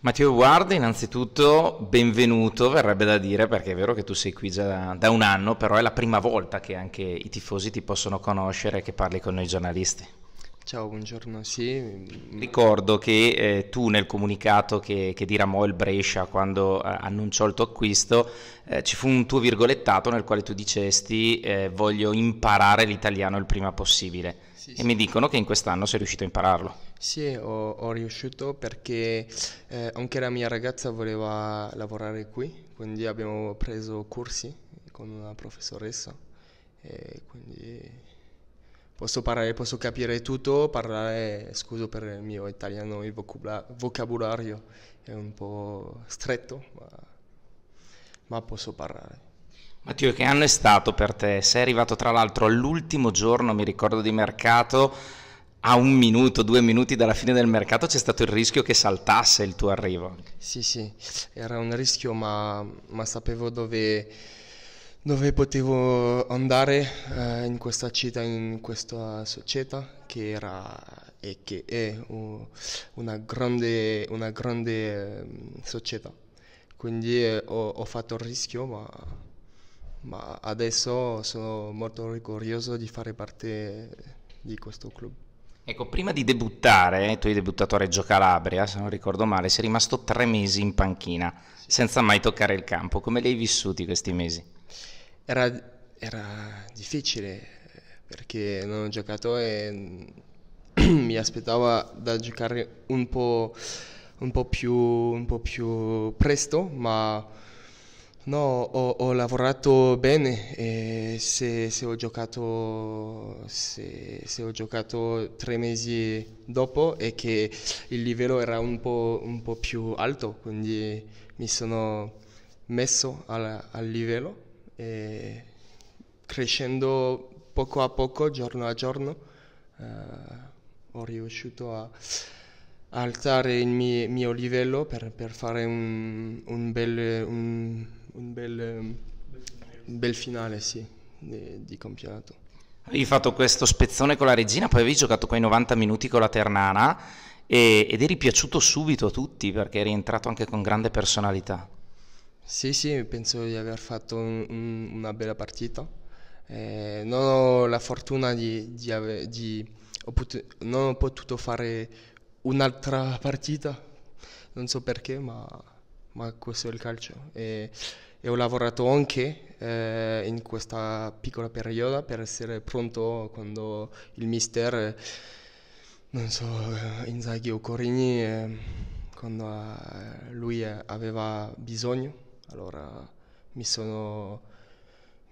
Matteo Guarda, innanzitutto benvenuto, verrebbe da dire, perché è vero che tu sei qui già da, da un anno, però è la prima volta che anche i tifosi ti possono conoscere e che parli con noi giornalisti. Ciao, buongiorno, sì. Ricordo che eh, tu nel comunicato che, che diramò il Brescia quando eh, annunciò il tuo acquisto eh, ci fu un tuo virgolettato nel quale tu dicesti eh, voglio imparare l'italiano il prima possibile sì, e sì. mi dicono che in quest'anno sei riuscito a impararlo. Sì, ho, ho riuscito perché eh, anche la mia ragazza voleva lavorare qui, quindi abbiamo preso corsi con una professoressa e quindi posso parlare, posso capire tutto, parlare, scuso per il mio italiano, il vocabolario è un po' stretto, ma, ma posso parlare. Matteo, che anno è stato per te? Sei arrivato tra l'altro all'ultimo giorno, mi ricordo, di mercato a un minuto, due minuti dalla fine del mercato c'è stato il rischio che saltasse il tuo arrivo. Sì, sì, era un rischio, ma, ma sapevo dove, dove, potevo andare eh, in questa città, in questa società che era e che è una grande, una grande mm, società. Quindi eh, ho, ho, fatto il rischio, ma, ma adesso sono molto orgoglioso di fare parte di questo club. Ecco, prima di debuttare, eh, tu hai debuttato a Reggio Calabria, se non ricordo male, sei rimasto tre mesi in panchina, senza mai toccare il campo. Come li hai vissuti questi mesi? Era, era difficile, eh, perché non ho giocato e mm, mi aspettavo da giocare un po', un po, più, un po più presto, ma No, ho, ho lavorato bene e se, se, ho giocato, se, se, ho giocato, tre mesi dopo è che il livello era un po', un po più alto, quindi mi sono messo al, al livello e crescendo poco a poco, giorno a giorno, eh, ho riuscito a alzare il mio, mio livello per, per, fare un, un bel... Un, un bel, un bel finale sì, di, di campionato. Avevi fatto questo spezzone con la Regina, poi avevi giocato quei 90 minuti con la Ternana e, ed eri piaciuto subito a tutti perché eri entrato anche con grande personalità. Sì, sì, penso di aver fatto un, un, una bella partita. Eh, non ho la fortuna di, di, ave, di ho potuto, non ho potuto fare un'altra partita, non so perché, ma ma questo è il calcio. E, e ho lavorato anche eh, in questa piccola periodo per essere pronto quando il mister, non so, eh, Inzaghi o Corini, eh, quando eh, lui eh, aveva bisogno, allora mi sono,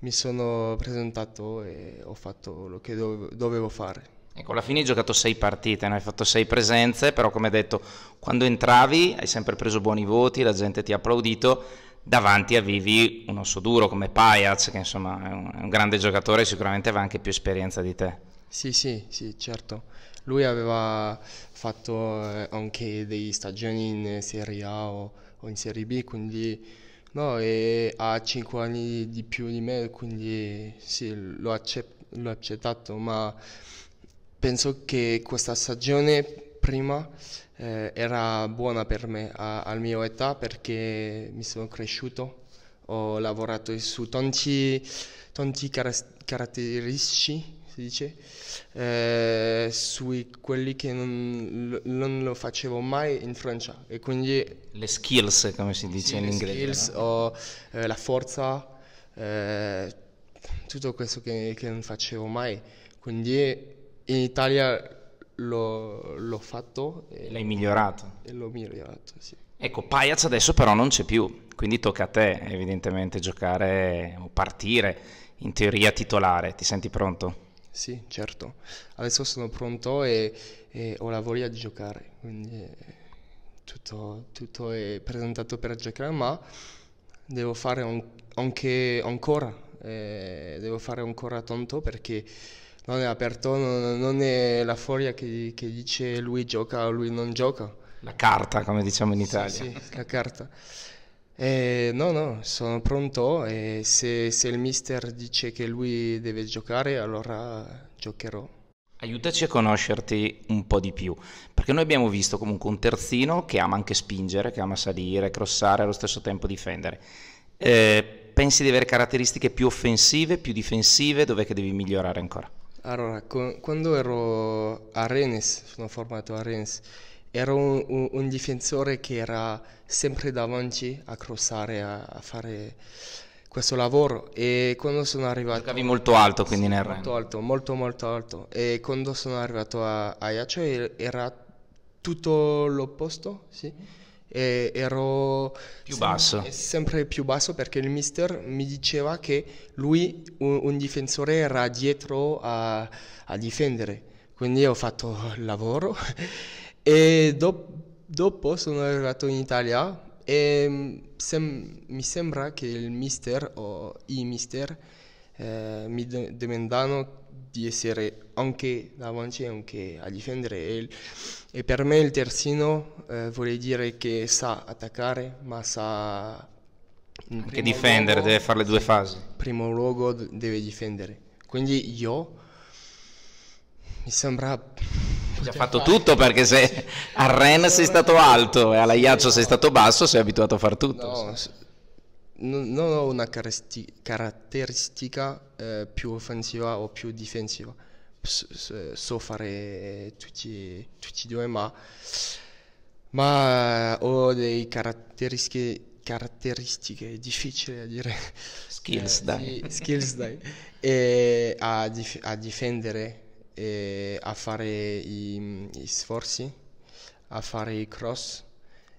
mi sono presentato e ho fatto quello che dovevo fare. Ecco, alla fine hai giocato sei partite, ne hai fatto sei presenze, però come hai detto, quando entravi hai sempre preso buoni voti, la gente ti ha applaudito, davanti avevi un osso duro come Pajac, che insomma è un, è un grande giocatore e sicuramente aveva anche più esperienza di te. Sì, sì, sì, certo. Lui aveva fatto eh, anche delle stagioni in Serie A o, o in Serie B, quindi... No, ha 5 anni di più di me, quindi sì, l'ho, accep- l'ho accettato, ma penso che questa stagione prima eh, era buona per me, a, alla mia età, perché mi sono cresciuto, ho lavorato su tanti, tanti caratteristici, si dice, eh, su quelli che non, non, lo facevo mai in Francia. E quindi, le skills, come si dice sì, in inglese. Le skills, no? o, eh, la forza, eh, tutto questo che, che non facevo mai. Quindi in Italia l'ho, l'ho fatto. E L'hai migliorato. E l'ho migliorato, sì. Ecco, Pajac adesso però non c'è più, quindi tocca a te evidentemente giocare o partire in teoria titolare. Ti senti pronto? Sì, certo. Adesso sono pronto e, e ho la voglia di giocare, quindi eh, tutto, tutto è presentato per giocare, ma devo fare on- anche ancora, eh, devo fare ancora tanto perché non è aperto, non, non è la furia che, che, dice lui gioca o lui non gioca. La carta, come diciamo in Italia. Sì, sì la carta. Eh, no, no, sono pronto e se, se il mister dice che lui deve giocare, allora giocherò. Aiutaci a conoscerti un po' di più, perché noi abbiamo visto comunque un terzino che ama anche spingere, che ama salire, crossare e allo stesso tempo difendere. Eh, pensi di avere caratteristiche più offensive, più difensive, dov'è che devi migliorare ancora? Allora, con, quando ero a Rennes, sono formato a Rennes, ero un, un, un difensore che era sempre davanti a crossare, a, a, fare questo lavoro e quando sono arrivato... Giocavi molto alto quindi sì, nel Rennes? Molto alto, molto molto alto e quando sono arrivato a, a era tutto l'opposto, sì? e ero più basso. Sem- sempre più basso perché il mister mi diceva che lui, un, un difensore, era dietro a, a, difendere. Quindi ho fatto il lavoro e do- dopo sono arrivato in Italia e mm, sem- mi sembra che il mister o i mister eh, mi domandano di essere anche davanti anche a difendere e, per me il terzino eh, vuol dire che sa attaccare ma sa anche difendere luogo, deve fare le due sì, fasi primo luogo deve difendere quindi io mi sembra ha fatto fare. tutto perché se a Ren sei stato alto e all'Ajaccio sei stato basso sei abituato a fare tutto no, non, non ho una caresti- caratteristica eh, più offensiva o più difensiva. So fare tutti, tutti e due, ma, ma ho dei caratteristiche caratteristiche, difficile a dire. Skills, eh, dai. Skills, dai. E a, dif- a, difendere, e a fare i, i sforzi, a fare i cross.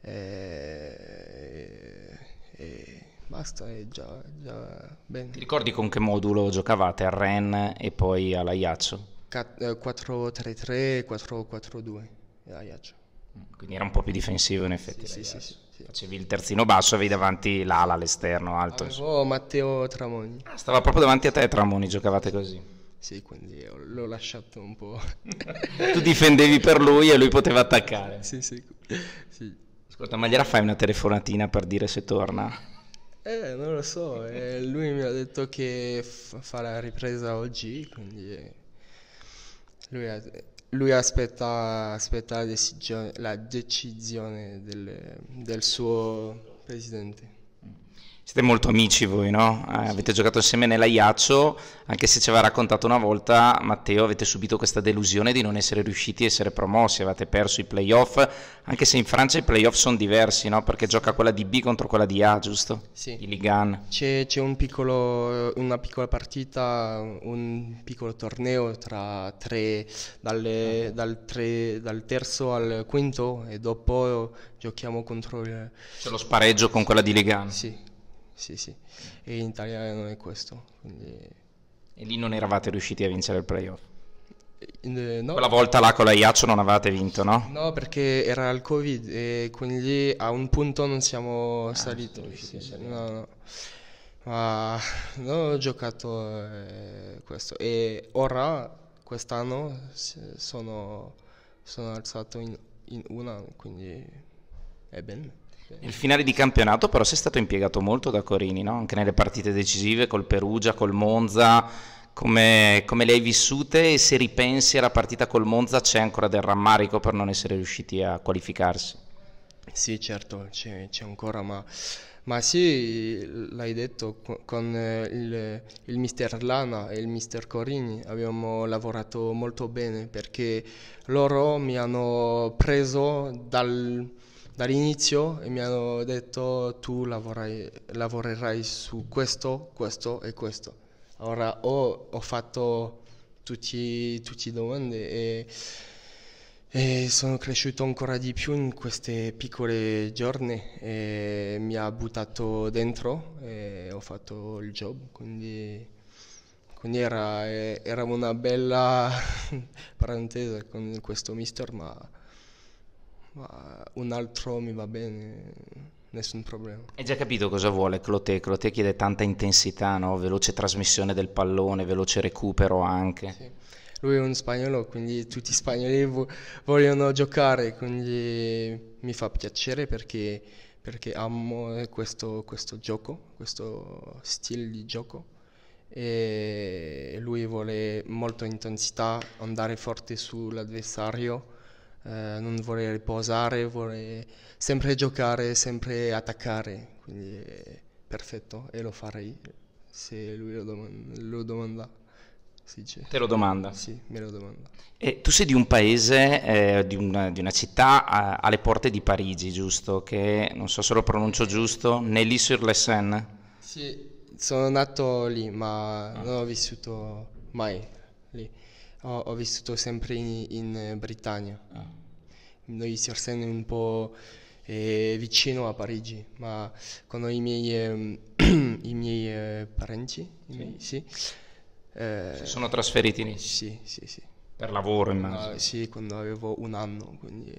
Eh, e, e basta, è già, già bene. Ti ricordi con che modulo giocavate a Ren e poi all'Aiaccio? 4-3-3, 4-4-2 all'Aiaccio. Quindi era un po' più difensivo in effetti. Sì, sì, sì, sì, Facevi il terzino basso, avevi davanti l'ala, all'esterno alto. Avevo Matteo Tramoni. Ah, stava proprio davanti a te Tramoni, giocavate così. Sì, quindi l'ho lasciato un po'. tu difendevi per lui e lui poteva attaccare. Sì, sì. sì. Ascolta, ma gliela fai una telefonatina per dire se torna? Eh, non lo so, eh, lui mi ha detto che f- fa la ripresa oggi, quindi eh, lui, ha, lui aspetta, aspetta la, decisione, la decisione del, del suo presidente. Siete molto amici voi, no? Eh, sì. Avete giocato insieme nell'Aiaccio, anche se ci aveva raccontato una volta, Matteo, avete subito questa delusione di non essere riusciti a essere promossi, avete perso i playoff, anche se in Francia i playoff sono diversi, no? Perché gioca quella di B contro quella di A, giusto? Sì. I Ligan. C'è, c'è un piccolo, una piccola partita, un piccolo torneo tra tre, dalle, dal, tre, dal terzo al quinto e dopo giochiamo contro il... C'è lo spareggio con quella di Ligan. Sì sì, sì. E in Italia non è questo. Quindi... E lì non eravate riusciti a vincere il playoff? Eh, no. Quella volta là con la Iaccio non avevate vinto, no? No, perché era il Covid e quindi a un punto non siamo ah, saliti. Non sì, sì, no, no. Ma non ho giocato eh, questo. E ora, quest'anno, sono, sono alzato in, in una, quindi è bene. Nel finale di campionato però sei stato impiegato molto da Corini, no? anche nelle partite decisive col Perugia, col Monza, come, come, le hai vissute e se ripensi alla partita col Monza c'è ancora del rammarico per non essere riusciti a qualificarsi? Sì, certo, c'è, c'è ancora, ma, ma, sì, l'hai detto, con eh, il, il mister Lana e il mister Corini abbiamo lavorato molto bene perché loro mi hanno preso dal dall'inizio e mi hanno detto tu lavorerai, lavorerai su questo, questo e questo. Allora ho, ho fatto tutte le domande e, e, sono cresciuto ancora di più in queste piccole giorni e mi ha buttato dentro e ho fatto il job, quindi, quindi era, era una bella parentesi con questo mister, ma ma un altro mi va bene, nessun problema. Hai già capito cosa vuole Cloté? Cloté chiede tanta intensità, no? veloce trasmissione del pallone, veloce recupero anche. Sì. Lui è un spagnolo, quindi tutti gli spagnoli vo- vogliono giocare, quindi mi fa piacere perché, perché amo questo, questo gioco, questo stile di gioco e lui vuole molto intensità, andare forte sull'avversario eh, non vorrei riposare, vorrei sempre giocare, sempre attaccare, quindi è perfetto e lo farei se lui lo, domanda. Lo domanda. Sì, Te lo domanda? Sì, me lo domanda. E tu sei di un paese, eh, di, una, di, una, città a, alle porte di Parigi, giusto? Che non so se lo pronuncio giusto, Nelly-sur-la-Seine. Sì, sono nato lì, ma ah. non ho vissuto mai lì. Ho, ho vissuto sempre in, in Britannia. Ah noi si Arsene un po' eh, vicino a Parigi, ma con i miei, eh, i miei eh, parenti, sì. I miei, sì. Eh, si sono trasferiti lì? Sì, sì, sì. Per lavoro immagino? sì, quando avevo un anno, quindi...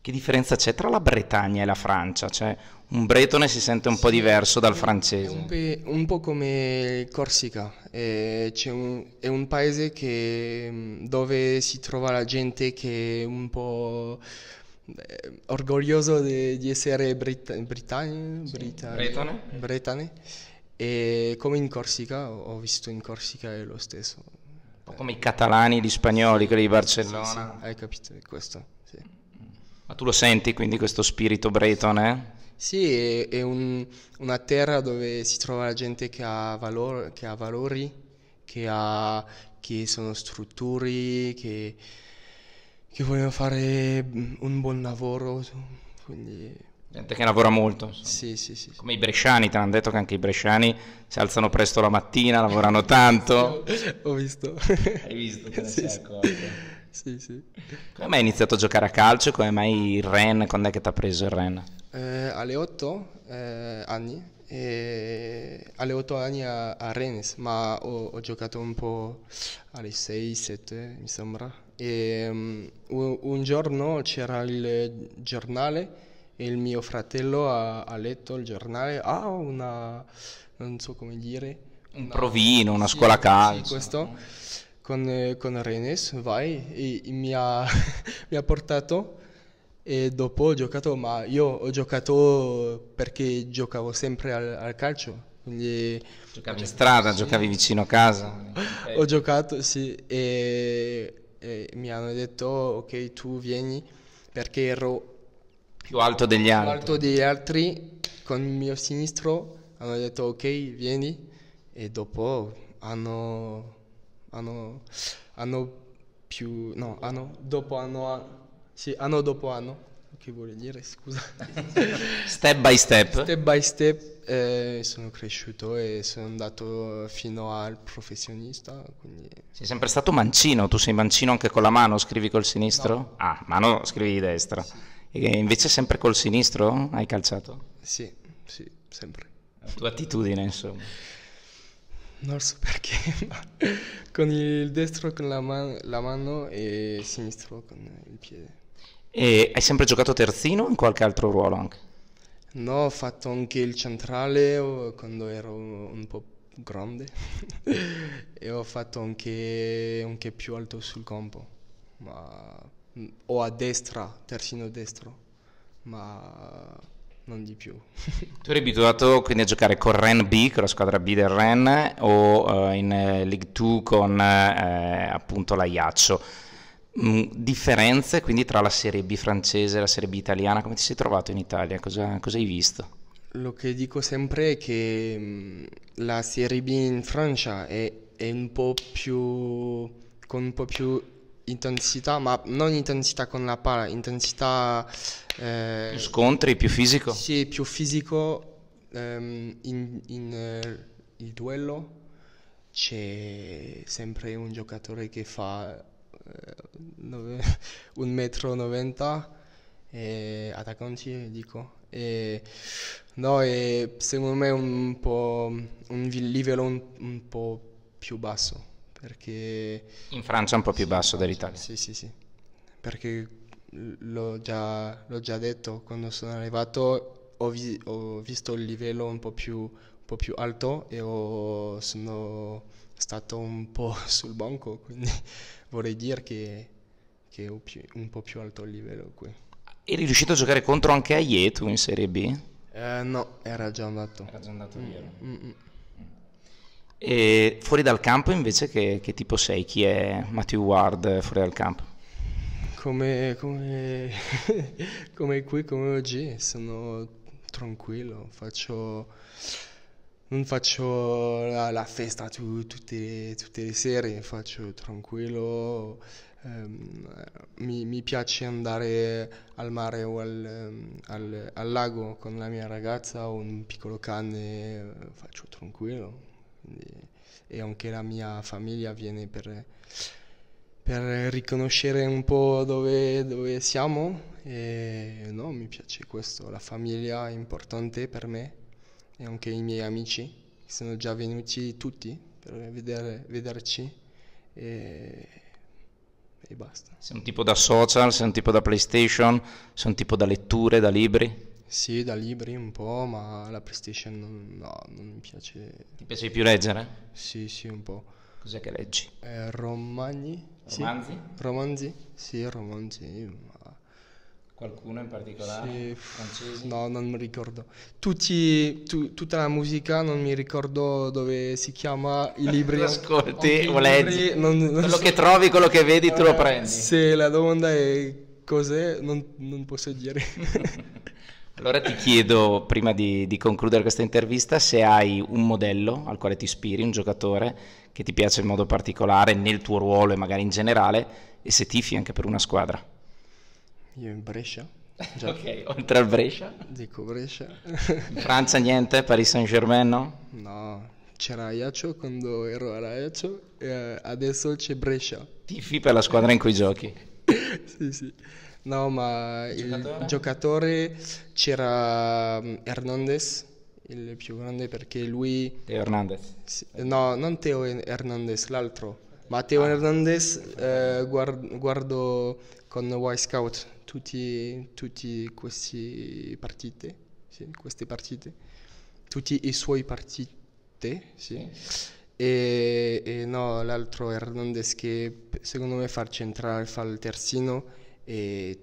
Che differenza c'è tra la Bretagna e la Francia? Cioè, un bretone si sente un sì, po' diverso dal francese. Un, pe- un po' come Corsica, eh, un, è un paese che, mm, dove si trova la gente che è un po' eh, orgoglioso de, di essere brit- britanni, sì, britanni, bretone. bretane. E come in Corsica, ho visto in Corsica è lo stesso. Un po' come i catalani, gli spagnoli, quelli di Barcellona. Sì, sì, hai capito è questo. Ma tu lo senti quindi questo spirito bretone? Eh? Sì, è, è un, una terra dove si trova la gente che ha, valor, che ha valori, che, ha, che sono strutture, che, che, vogliono fare mm, un buon lavoro. Quindi... Gente che lavora molto. Sì, sì, sì, sì, Come i bresciani, ti hanno detto che anche i bresciani si alzano presto la mattina, lavorano tanto. Ho visto. Hai visto, Che ne sì, sei sì. accorto sì, sì. Come mai hai iniziato a giocare a calcio? Come mai il Ren? Quando è che ti ha preso il Ren? Eh, alle 8 eh, anni. alle 8 anni a, a Rennes, ma ho, ho, giocato un po' alle 6-7 mi sembra. E, um, un giorno c'era il giornale e il mio fratello ha, ha letto il giornale, ha ah, una, non so come dire, un una, provino, una sì, scuola calcio. Sì, questo con, eh, con Rennes, vai, e, e mi, ha, mi ha portato e dopo ho giocato, ma io ho giocato perché giocavo sempre al, al calcio. Quindi giocavi in strada, sì. giocavi vicino a casa. Ho giocato, sì, e, e, mi hanno detto ok, tu vieni perché ero più alto degli altri. Più alto degli altri con il mio sinistro hanno detto ok, vieni e dopo hanno anno, anno più, no, anno dopo anno, sì, anno dopo anno, che vuol dire, scusa. step by step. Step by step eh, sono cresciuto e sono andato fino al professionista. Quindi... Sei sempre stato mancino, tu sei mancino anche con la mano, scrivi col sinistro? No. Ah, mano scrivi di destra. Sì. E invece sempre col sinistro hai calciato? Sì, sì, sempre. La tua attitudine, insomma non so perché, ma con il destro con la, man- la mano e il sinistro con il piede. E hai sempre giocato terzino o in qualche altro ruolo anche? No, ho fatto anche il centrale quando ero un po' grande e ho fatto anche, anche più alto sul campo, ma... o a destra, terzino destro, ma non di più. tu eri abituato quindi a giocare con Ren B, con la squadra B del Ren, o uh, in uh, League 2 con uh, appunto la Mm, differenze quindi tra la Serie B francese e la Serie B italiana, come ti sei trovato in Italia? Cosa, cosa hai visto? Lo che dico sempre è che mm, la Serie B in Francia è, è un po' più con un po' più intensità, ma non intensità con la palla, intensità... Eh, più scontri, più fisico? Sì, più fisico ehm, in, in eh, il duello c'è sempre un giocatore che fa eh, nove, un metro 90 e attaccanti dico e, no è secondo me un po' un livello un, un po' più basso perché... In Francia è un po' più sì, basso dell'Italia. Sì, sì, sì, perché l'ho già, l'ho già detto, quando sono arrivato ho, vi, ho, visto il livello un po' più, un po più alto e ho, sono stato un po' sul banco, quindi vorrei dire che, che è un po' più alto il livello qui. Eri riuscito a giocare contro anche Aie tu in Serie B? Eh, no, era già andato. Era già andato mm, Mm, mm. mm. E fuori dal campo invece che, che tipo sei? Chi è Matthew Ward eh, fuori dal campo? Come, come, come qui, come oggi, sono tranquillo, faccio, non faccio la, la festa tu, tutte, tutte, le sere, faccio tranquillo, um, mi, mi, piace andare al mare o al, ehm, al, al lago con la mia ragazza o un piccolo cane, eh, faccio tranquillo quindi, e anche la mia famiglia viene per, per riconoscere un po' dove, dove siamo e no, mi piace questo, la famiglia è importante per me e anche i miei amici che sono già venuti tutti per vedere, vederci e, e basta. Sei un tipo da social, sei un tipo da PlayStation, sei un tipo da letture, da libri? Sì, da libri un po', ma la PlayStation non, no, non mi piace. Ti piace più leggere? Sì, sì, un po'. Cos'è che leggi? Eh, romagni. Romanzi? Sì. Romanzi? Sì, romanzi. Ma... Qualcuno in particolare? Sì. Francesi? No, non mi ricordo. Tutti, tu, tutta la musica non mi ricordo dove si chiama i libri. ascolti o leggi. Non, non quello so. che trovi, quello che vedi, eh, tu lo eh, prendi. Sì, la domanda è cos'è, non, non posso dire. Allora ti chiedo, prima di, di, concludere questa intervista, se hai un modello al quale ti ispiri, un giocatore che ti piace in modo particolare nel tuo ruolo e magari in generale, e se tifi anche per una squadra. Io in Brescia. Già. ok, oltre al Brescia. Dico Brescia. Francia niente, Paris Saint-Germain no? No, c'era Ajaccio quando ero a Ajaccio e eh, adesso c'è Brescia. Tifi per la squadra in cui giochi. sì, sì. No, ma il giocatore, giocatore c'era mm, Hernandez, il più grande perché lui... Teo Hernandez. No, non Teo Hernandez, l'altro. Matteo ah. Hernandez eh, guard, guardo con Y Scout tutti, tutti questi partite, sì, queste partite, tutti i suoi partite, sì. E, e no, l'altro Hernandez che secondo me fa il centrale, fa il terzino è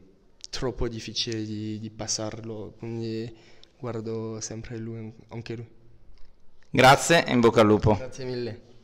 troppo difficile di, di passarlo, quindi guardo sempre lui, anche lui. Grazie e in bocca al lupo. Grazie mille.